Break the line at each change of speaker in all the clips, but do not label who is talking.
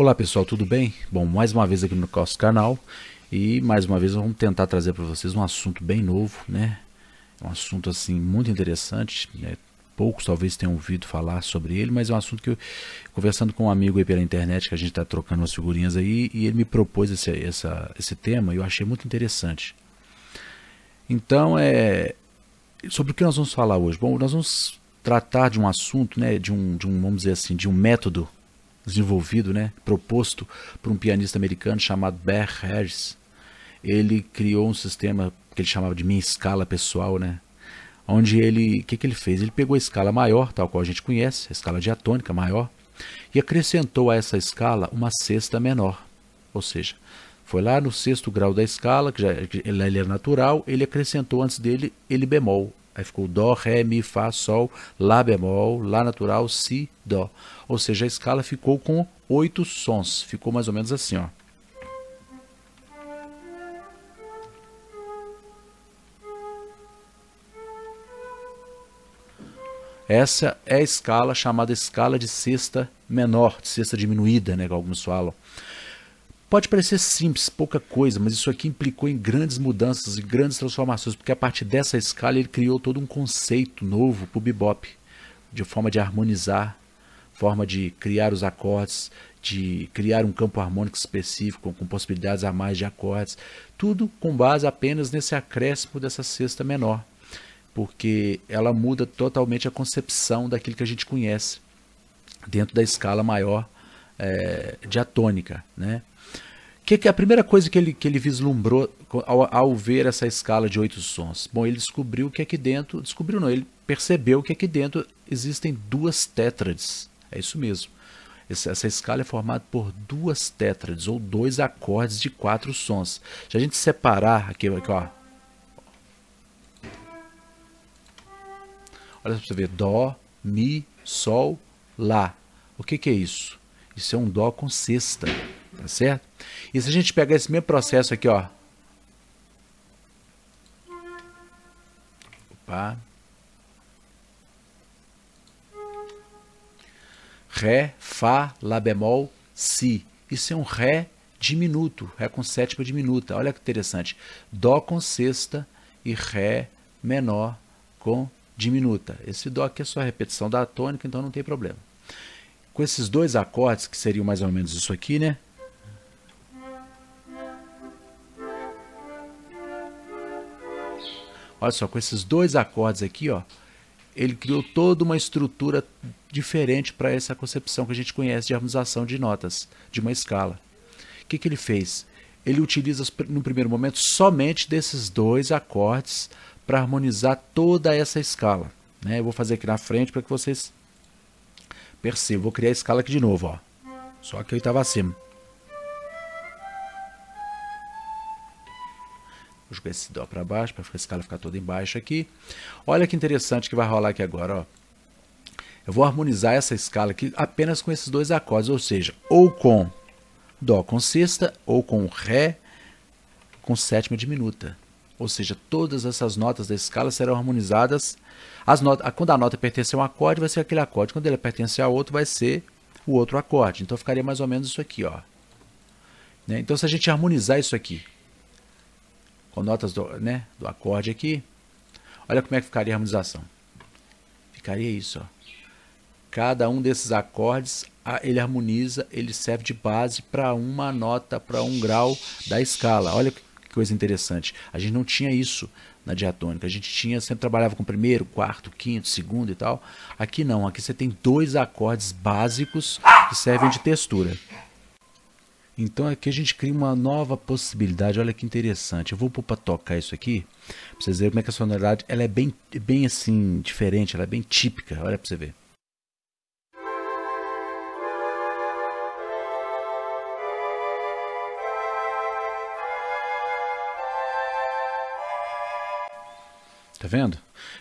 Olá pessoal, tudo bem? Bom, mais uma vez aqui no nosso canal e mais uma vez vamos tentar trazer para vocês um assunto bem novo, né? É um assunto assim muito interessante, né? poucos talvez tenham ouvido falar sobre ele, mas é um assunto que eu, conversando com um amigo aí pela internet, que a gente está trocando umas figurinhas aí, e ele me propôs esse, essa, esse tema e eu achei muito interessante. Então, é, sobre o que nós vamos falar hoje? Bom, nós vamos tratar de um assunto, né, de, um, de um, vamos dizer assim, de um método desenvolvido, né, proposto por um pianista americano chamado Bear Harris. Ele criou um sistema que ele chamava de minha escala pessoal, né, onde ele, o que, que ele fez? Ele pegou a escala maior, tal qual a gente conhece, a escala diatônica maior, e acrescentou a essa escala uma sexta menor, ou seja, foi lá no sexto grau da escala, que já ele era natural, ele acrescentou antes dele ele bemol, Aí ficou Dó, Ré, Mi, Fá, Sol, Lá bemol, Lá natural, Si, Dó. Ou seja, a escala ficou com oito sons. Ficou mais ou menos assim, ó. Essa é a escala chamada escala de sexta menor, de sexta diminuída, né, alguns falam. Pode parecer simples, pouca coisa, mas isso aqui implicou em grandes mudanças e grandes transformações, porque a partir dessa escala ele criou todo um conceito novo para o bebop, de forma de harmonizar, forma de criar os acordes, de criar um campo harmônico específico, com possibilidades a mais de acordes, tudo com base apenas nesse acréscimo dessa sexta menor, porque ela muda totalmente a concepção daquilo que a gente conhece dentro da escala maior é, diatônica, né? que, que é a primeira coisa que ele, que ele vislumbrou ao, ao, ver essa escala de oito sons? Bom, ele descobriu que aqui é dentro, descobriu não, ele percebeu que aqui é dentro existem duas tétrades. É isso mesmo. Essa, essa escala é formada por duas tétrades ou dois acordes de quatro sons. Se a gente separar aqui, aqui ó, Olha para você ver, Dó, Mi, Sol, Lá. O que, que é isso? Isso é um Dó com sexta, tá certo? E se a gente pegar esse mesmo processo aqui, ó. Opa. Ré, Fá, Lá bemol, Si. Isso é um Ré diminuto, Ré com sétima diminuta. Olha que interessante. Dó com sexta e Ré menor com diminuta. Esse Dó aqui é só a repetição da tônica, então não tem problema. Com esses dois acordes, que seriam mais ou menos isso aqui, né? Olha só, com esses dois acordes aqui, ó, ele criou toda uma estrutura diferente para essa concepção que a gente conhece de harmonização de notas, de uma escala. O que, que ele fez? Ele utiliza, no primeiro momento, somente desses dois acordes para harmonizar toda essa escala. Né? Eu vou fazer aqui na frente para que vocês percebam. Vou criar a escala aqui de novo. Ó. Só que eu estava acima. Vou jogar esse dó para baixo, para a escala ficar toda embaixo aqui. Olha que interessante que vai rolar aqui agora, ó. Eu vou harmonizar essa escala aqui apenas com esses dois acordes, ou seja, ou com dó com sexta, ou com ré com sétima diminuta. Ou seja, todas essas notas da escala serão harmonizadas. As notas, quando a nota pertence a um acorde, vai ser aquele acorde. Quando ela pertence a outro, vai ser o outro acorde. Então ficaria mais ou menos isso aqui, ó. Né? Então se a gente harmonizar isso aqui com notas do, né, do acorde aqui, olha como é que ficaria a harmonização. Ficaria isso, ó. Cada um desses acordes, ele harmoniza, ele serve de base para uma nota, para um grau da escala. Olha que coisa interessante. A gente não tinha isso na diatônica. A gente tinha, sempre trabalhava com primeiro, quarto, quinto, segundo e tal. Aqui não, aqui você tem dois acordes básicos que servem de textura. Então aqui a gente cria uma nova possibilidade. Olha que interessante. Eu vou pôr para tocar isso aqui. Pra vocês verem como é que a sonoridade ela é bem, bem assim, diferente. Ela é bem típica. Olha para você ver. Tá vendo?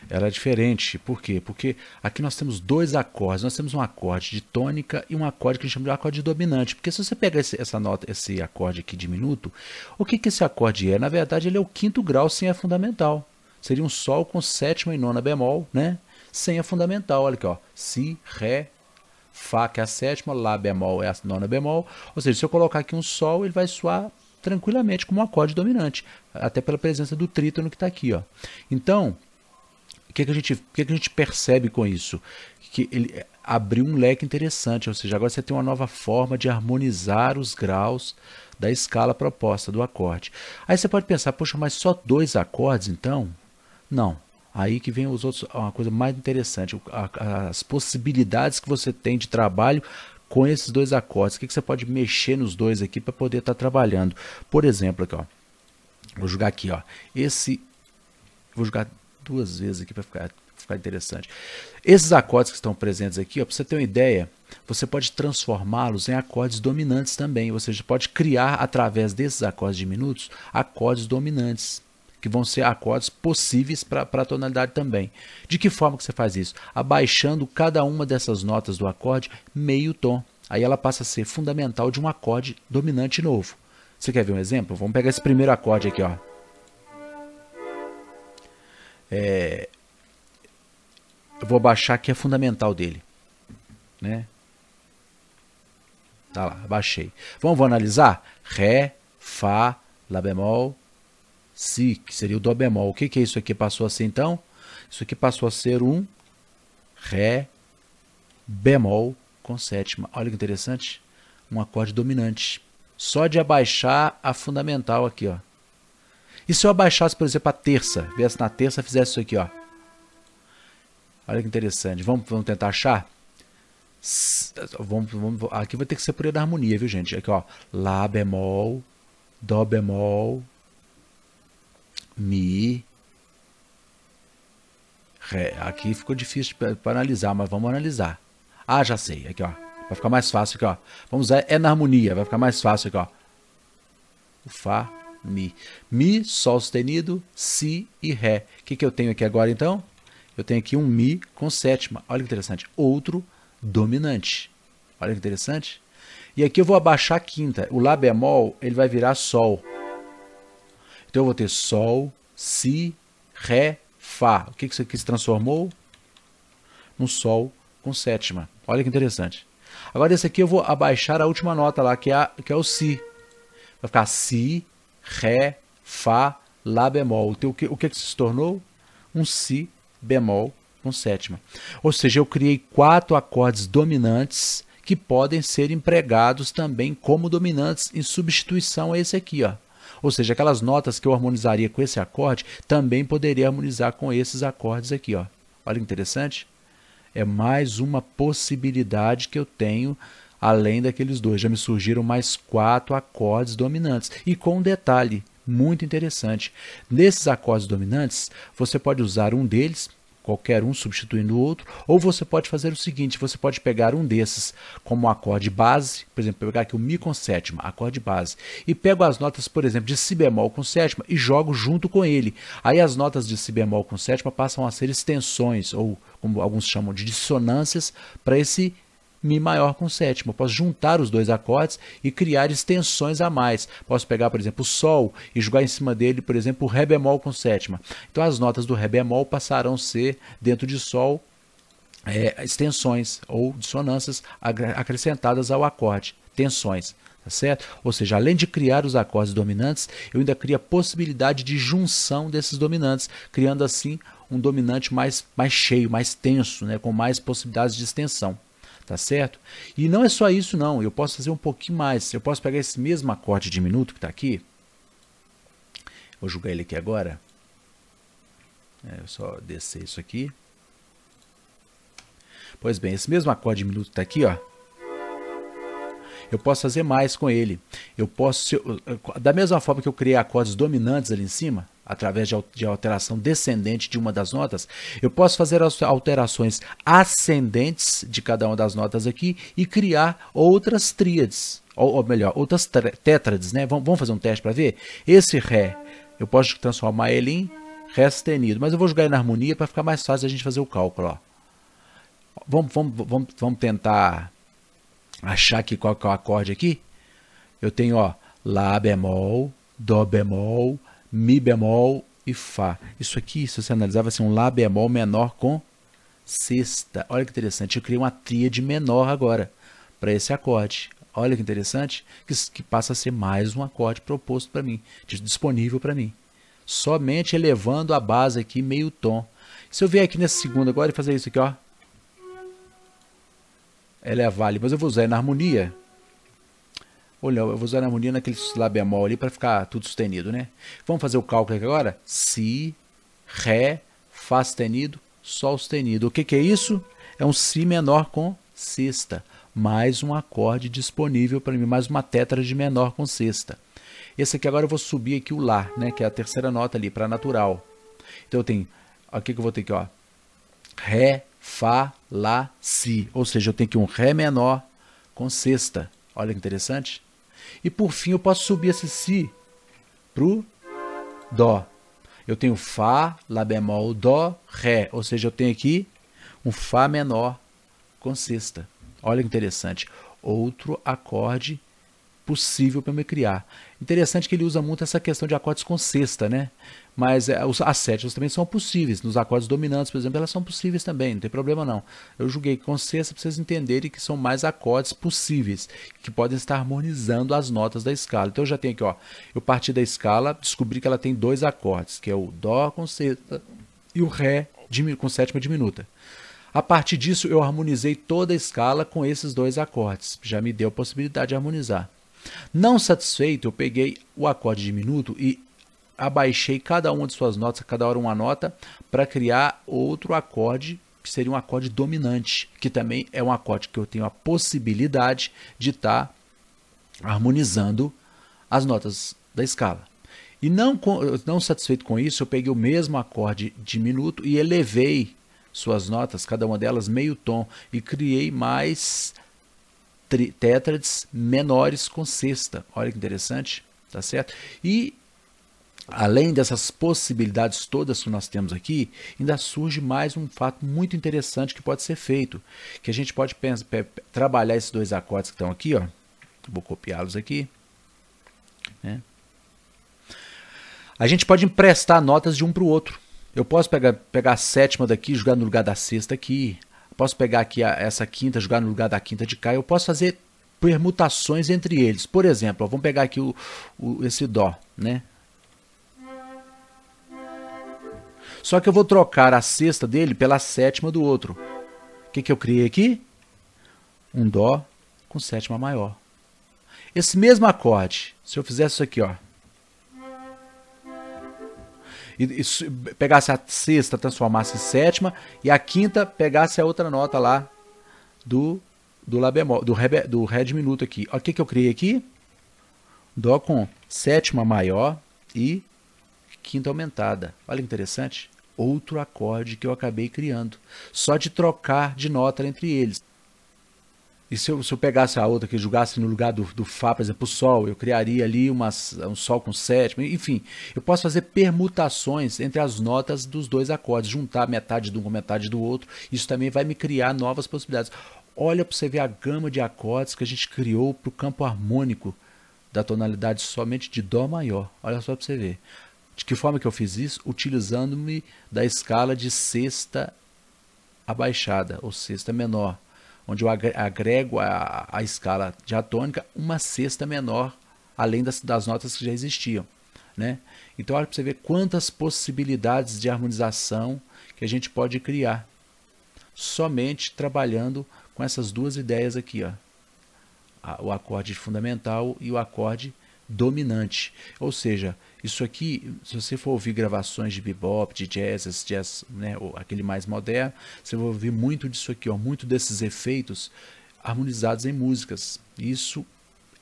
ela é diferente. Por quê? Porque aqui nós temos dois acordes. Nós temos um acorde de tônica e um acorde que a gente chama de acorde dominante. Porque se você pega esse, essa nota, esse acorde aqui diminuto, o que, que esse acorde é? Na verdade, ele é o quinto grau sem a fundamental. Seria um sol com sétima e nona bemol, né? Sem a fundamental. Olha aqui, ó. Si, Ré, Fá, que é a sétima, Lá bemol é a nona bemol. Ou seja, se eu colocar aqui um sol, ele vai soar tranquilamente como um acorde dominante, até pela presença do trítono que está aqui. Ó. Então, o que, é que, a gente, o que, é que a gente percebe com isso? Que ele eh, abriu um leque interessante, ou seja, agora você tem uma nova forma de harmonizar os graus da escala proposta do acorde. Aí você pode pensar, poxa, mas só dois acordes então? Não. Aí que vem os outros, uma coisa mais interessante, as possibilidades que você tem de trabalho com esses dois acordes. O que, é que você pode mexer nos dois aqui para poder estar tá trabalhando? Por exemplo, aqui, ó. Vou jogar aqui, ó. Esse. Vou jogar duas vezes aqui para ficar, ficar interessante. Esses acordes que estão presentes aqui, para você ter uma ideia, você pode transformá-los em acordes dominantes também. Ou seja, pode criar através desses acordes diminutos acordes dominantes que vão ser acordes possíveis para a tonalidade também. De que forma que você faz isso? Abaixando cada uma dessas notas do acorde meio tom. Aí ela passa a ser fundamental de um acorde dominante novo. Você quer ver um exemplo? Vamos pegar esse primeiro acorde aqui, ó é, eu vou baixar que é fundamental dele, né? Tá lá, baixei. Vamos, analisar? Ré, Fá, Lá bemol, Si, que seria o Dó bemol. O que, que é isso aqui passou a ser então? Isso aqui passou a ser um Ré bemol com sétima. Olha que interessante. Um acorde dominante. Só de abaixar a fundamental aqui, ó. E se eu abaixasse, por exemplo, a terça, viesse na terça, fizesse isso aqui, ó. Olha que interessante. Vamos, vamos tentar achar? Vamos, vamos, aqui vai ter que ser por da harmonia, viu, gente? Aqui, ó. Lá bemol, Dó bemol, Mi, Ré. Aqui ficou difícil para analisar, mas vamos analisar. Ah, já sei. Aqui, ó. Vai ficar mais fácil aqui, ó. Vamos usar é na harmonia. Vai ficar mais fácil aqui, ó. O Fá, Mi. Mi, Sol sustenido, Si e Ré. O que, que eu tenho aqui agora então? Eu tenho aqui um Mi com sétima. Olha que interessante. Outro dominante. Olha que interessante. E aqui eu vou abaixar a quinta. O Lá bemol ele vai virar Sol. Então eu vou ter Sol, Si, Ré, Fá. O que, que isso aqui se transformou? Num Sol com sétima. Olha que interessante. Agora esse aqui eu vou abaixar a última nota lá, que é, a, que é o Si. Vai ficar Si, Ré, Fá, Lá bemol. O que, o é que se tornou? Um Si bemol com sétima. Ou seja, eu criei quatro acordes dominantes que podem ser empregados também como dominantes em substituição a esse aqui, ó. Ou seja, aquelas notas que eu harmonizaria com esse acorde, também poderia harmonizar com esses acordes aqui, ó. Olha que interessante. É mais uma possibilidade que eu tenho Além daqueles dois, já me surgiram mais quatro acordes dominantes. E com um detalhe muito interessante: nesses acordes dominantes, você pode usar um deles, qualquer um substituindo o outro, ou você pode fazer o seguinte: você pode pegar um desses como acorde base, por exemplo, pegar aqui o Mi com sétima, acorde base, e pego as notas, por exemplo, de Si bemol com sétima e jogo junto com ele. Aí as notas de Si bemol com sétima passam a ser extensões, ou como alguns chamam de dissonâncias, para esse Mi maior com sétima. posso juntar os dois acordes e criar extensões a mais. Posso pegar, por exemplo, o Sol e jogar em cima dele, por exemplo, o Ré bemol com sétima. Então as notas do Ré bemol passarão a ser, dentro de Sol, é, extensões ou dissonâncias acrescentadas ao acorde, tensões. Tá certo? Ou seja, além de criar os acordes dominantes, eu ainda crio a possibilidade de junção desses dominantes, criando assim um dominante mais, mais cheio, mais tenso, né? com mais possibilidades de extensão tá certo? E não é só isso não, eu posso fazer um pouquinho mais, eu posso pegar esse mesmo acorde diminuto que está aqui, vou jogar ele aqui agora, é, eu só descer isso aqui, pois bem, esse mesmo acorde diminuto que está aqui, ó, eu posso fazer mais com ele, eu posso, da mesma forma que eu criei acordes dominantes ali em cima, através de alteração descendente de uma das notas, eu posso fazer as alterações ascendentes de cada uma das notas aqui e criar outras tríades, ou, ou melhor, outras tétrades, né? Vamos, vamos fazer um teste para ver? Esse Ré, eu posso transformar ele em Ré sustenido, mas eu vou jogar ele na harmonia para ficar mais fácil a gente fazer o cálculo, ó. Vamos, vamos, vamos, vamos tentar achar aqui qual que é o acorde aqui? Eu tenho, ó, Lá bemol, Dó bemol, Mi bemol e Fá. Isso aqui, se você analisar, vai ser um Lá bemol menor com sexta. Olha que interessante, eu criei uma tríade menor agora para esse acorde. Olha que interessante, que, que passa a ser mais um acorde proposto para mim, disponível para mim. Somente elevando a base aqui meio tom. Se eu vier aqui nessa segunda agora e fazer isso aqui, ó. Elevar vale, mas eu vou usar na harmonia. Olha, eu vou usar a harmonia naquele Lá bemol ali para ficar tudo sustenido, né? Vamos fazer o cálculo aqui agora? Si, Ré, Fá sustenido, Sol sustenido. O que, que é isso? É um Si menor com sexta. Mais um acorde disponível para mim, mais uma tétrada de menor com sexta. Esse aqui agora eu vou subir aqui o Lá, né? Que é a terceira nota ali, para natural. Então eu tenho, aqui que eu vou ter aqui, ó. Ré, Fá, Lá, Si. Ou seja, eu tenho aqui um Ré menor com sexta. Olha que interessante. E por fim eu posso subir esse Si pro Dó. Eu tenho Fá, Lá bemol, Dó, Ré. Ou seja, eu tenho aqui um Fá menor com sexta. Olha que interessante. Outro acorde possível para me criar. Interessante que ele usa muito essa questão de acordes com sexta, né? mas é, as sétimas também são possíveis. Nos acordes dominantes, por exemplo, elas são possíveis também, não tem problema não. Eu julguei com sexta para vocês entenderem que são mais acordes possíveis, que podem estar harmonizando as notas da escala. Então eu já tenho aqui, ó, eu parti da escala, descobri que ela tem dois acordes, que é o Dó com sexta e o Ré com sétima diminuta. A partir disso, eu harmonizei toda a escala com esses dois acordes, já me deu a possibilidade de harmonizar. Não satisfeito, eu peguei o acorde diminuto e abaixei cada uma de suas notas, cada hora uma nota, para criar outro acorde que seria um acorde dominante, que também é um acorde que eu tenho a possibilidade de estar tá harmonizando as notas da escala. E não, não satisfeito com isso, eu peguei o mesmo acorde diminuto e elevei suas notas, cada uma delas meio tom, e criei mais tetrades menores com sexta. Olha que interessante, tá certo? E Além dessas possibilidades todas que nós temos aqui, ainda surge mais um fato muito interessante que pode ser feito, que a gente pode pensar, trabalhar esses dois acordes que estão aqui, ó. Vou copiá-los aqui. Né? A gente pode emprestar notas de um para o outro. Eu posso pegar, pegar a sétima daqui, jogar no lugar da sexta aqui. Posso pegar aqui a, essa quinta, jogar no lugar da quinta de cá. Eu posso fazer permutações entre eles. Por exemplo, ó, vamos pegar aqui o, o, esse dó, né? Só que eu vou trocar a sexta dele pela sétima do outro. O que, que eu criei aqui? Um Dó com sétima maior. Esse mesmo acorde, se eu fizesse isso aqui, ó. E, e pegasse a sexta, transformasse em sétima, e a quinta pegasse a outra nota lá do, do Lá bemol, do Ré, do ré diminuto aqui. O que, que eu criei aqui? Dó com sétima maior e quinta aumentada. Olha que interessante outro acorde que eu acabei criando, só de trocar de nota entre eles. E se eu, se eu pegasse a outra que julgasse no lugar do, do Fá, por exemplo, o Sol, eu criaria ali uma, um Sol com sétima, enfim. Eu posso fazer permutações entre as notas dos dois acordes, juntar metade de um com metade do outro. Isso também vai me criar novas possibilidades. Olha para você ver a gama de acordes que a gente criou para o campo harmônico da tonalidade somente de Dó maior. Olha só para você ver. De que forma que eu fiz isso? Utilizando-me da escala de sexta abaixada, ou sexta menor, onde eu agrego a, a escala diatônica uma sexta menor, além das, das notas que já existiam. Né? Então, olha para você ver quantas possibilidades de harmonização que a gente pode criar somente trabalhando com essas duas ideias aqui, ó. o acorde fundamental e o acorde dominante. Ou seja, isso aqui, se você for ouvir gravações de bebop, de jazz, jazz né, aquele mais moderno, você vai ouvir muito disso aqui, ó, muito desses efeitos harmonizados em músicas. Isso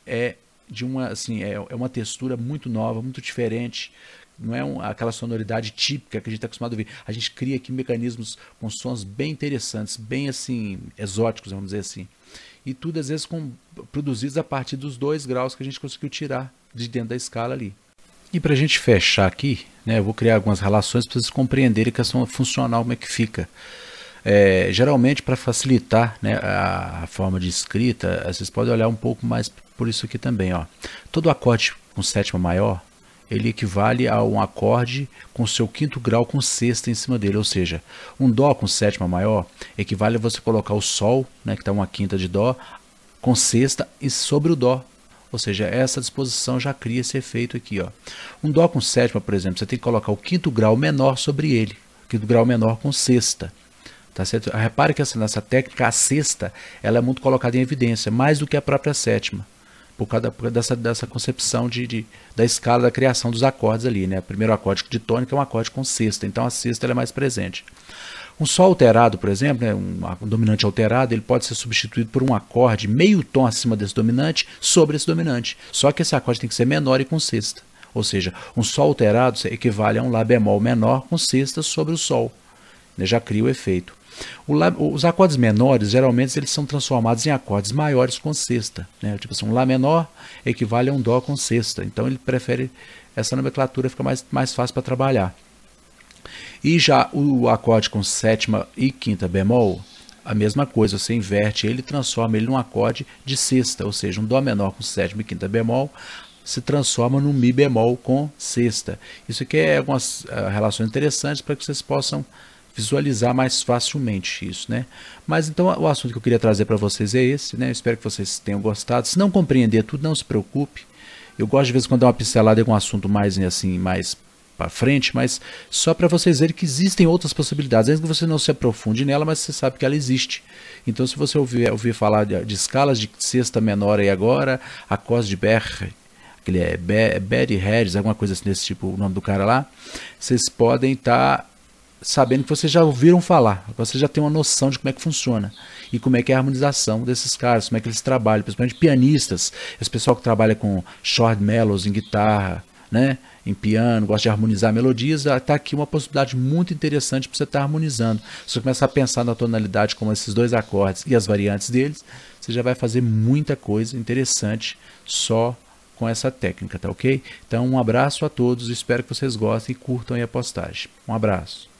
é de uma assim é, é uma textura muito nova, muito diferente. Não é um, aquela sonoridade típica que a gente está acostumado a ouvir. A gente cria aqui mecanismos com sons bem interessantes, bem assim exóticos, vamos dizer assim e tudo às vezes com, produzidos a partir dos dois graus que a gente conseguiu tirar de dentro da escala ali. E para a gente fechar aqui, né, eu vou criar algumas relações para vocês compreenderem a questão funcional como é que fica. É, geralmente, para facilitar né, a, a, forma de escrita, vocês podem olhar um pouco mais por isso aqui também. Ó. Todo acorde com sétima maior ele equivale a um acorde com seu quinto grau com sexta em cima dele, ou seja, um dó com sétima maior equivale a você colocar o sol, né, que está uma quinta de dó, com sexta e sobre o dó. Ou seja, essa disposição já cria esse efeito aqui. Ó. Um dó com sétima, por exemplo, você tem que colocar o quinto grau menor sobre ele, quinto grau menor com sexta. Tá certo? Ah, repare que essa, nessa técnica, a sexta, ela é muito colocada em evidência, mais do que a própria sétima por causa, dessa, dessa concepção de, de, da escala da criação dos acordes ali. Né? O primeiro acorde de tônica é um acorde com sexta, então a sexta é mais presente. Um sol alterado, por exemplo, né, um, um dominante alterado, ele pode ser substituído por um acorde meio tom acima desse dominante sobre esse dominante. Só que esse acorde tem que ser menor e com sexta. Ou seja, um sol alterado equivale a um lá bemol menor com sexta sobre o sol. Né? Já cria o efeito. Lá, os acordes menores, geralmente, eles são transformados em acordes maiores com sexta. Né? Tipo assim, um Lá menor equivale a um Dó com sexta. Então ele prefere, essa nomenclatura fica mais, mais fácil para trabalhar. E já o acorde com sétima e quinta bemol, a mesma coisa, você inverte ele transforma ele num acorde de sexta, ou seja, um Dó menor com sétima e quinta bemol se transforma num Mi bemol com sexta. Isso aqui é algumas uh, relações interessantes para que vocês possam visualizar mais facilmente isso, né? Mas então o assunto que eu queria trazer para vocês é esse, né? Eu espero que vocês tenham gostado. Se não compreender tudo, não se preocupe. Eu gosto de vez quando dar uma pincelada com um assunto mais assim, mais para frente, mas só para vocês verem que existem outras possibilidades, mesmo que você não se aprofunde nela, mas você sabe que ela existe. Então, se você ouvir, ouvir falar de, de escalas de sexta menor aí agora, acordes de Berre, aquele é Barry Harris, alguma coisa assim desse tipo, o nome do cara lá, vocês podem estar tá sabendo que vocês já ouviram falar, você já tem uma noção de como é que funciona e como é que é a harmonização desses caras, como é que eles trabalham, principalmente pianistas, esse pessoal que trabalha com short mellows em guitarra, né, em piano, gosta de harmonizar melodias, está ah, aqui uma possibilidade muito interessante para você estar tá harmonizando. Se você começar a pensar na tonalidade como esses dois acordes e as variantes deles, você já vai fazer muita coisa interessante só com essa técnica, tá ok? Então, um abraço a todos, espero que vocês gostem e curtam a postagem. Um abraço.